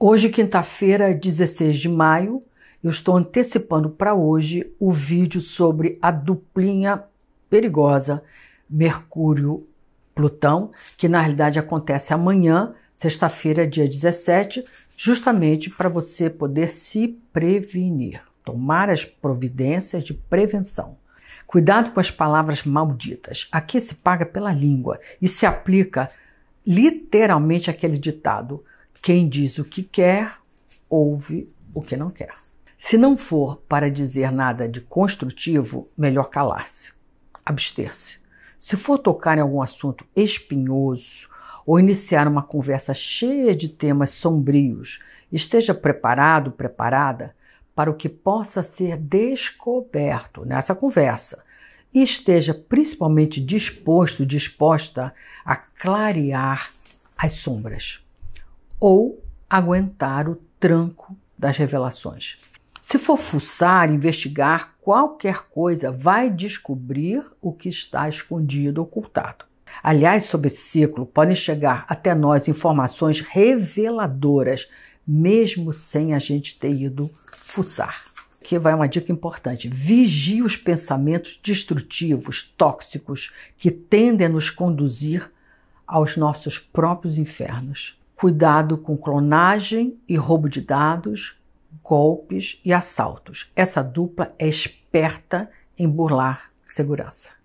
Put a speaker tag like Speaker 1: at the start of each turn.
Speaker 1: Hoje, quinta-feira, 16 de maio, eu estou antecipando para hoje o vídeo sobre a duplinha perigosa Mercúrio-Plutão, que na realidade acontece amanhã, sexta-feira, dia 17, justamente para você poder se prevenir, tomar as providências de prevenção. Cuidado com as palavras malditas. Aqui se paga pela língua e se aplica literalmente aquele ditado: quem diz o que quer, ouve o que não quer. Se não for para dizer nada de construtivo, melhor calar-se, abster-se. Se for tocar em algum assunto espinhoso ou iniciar uma conversa cheia de temas sombrios, esteja preparado, preparada para o que possa ser descoberto nessa conversa e esteja principalmente disposto, disposta a clarear as sombras ou aguentar o tranco das revelações. Se for fuçar, investigar qualquer coisa, vai descobrir o que está escondido, ocultado. Aliás, sobre esse ciclo, podem chegar até nós informações reveladoras, mesmo sem a gente ter ido fuçar. Aqui vai uma dica importante: vigie os pensamentos destrutivos, tóxicos, que tendem a nos conduzir aos nossos próprios infernos. Cuidado com clonagem e roubo de dados, golpes e assaltos. Essa dupla é esperta em burlar segurança.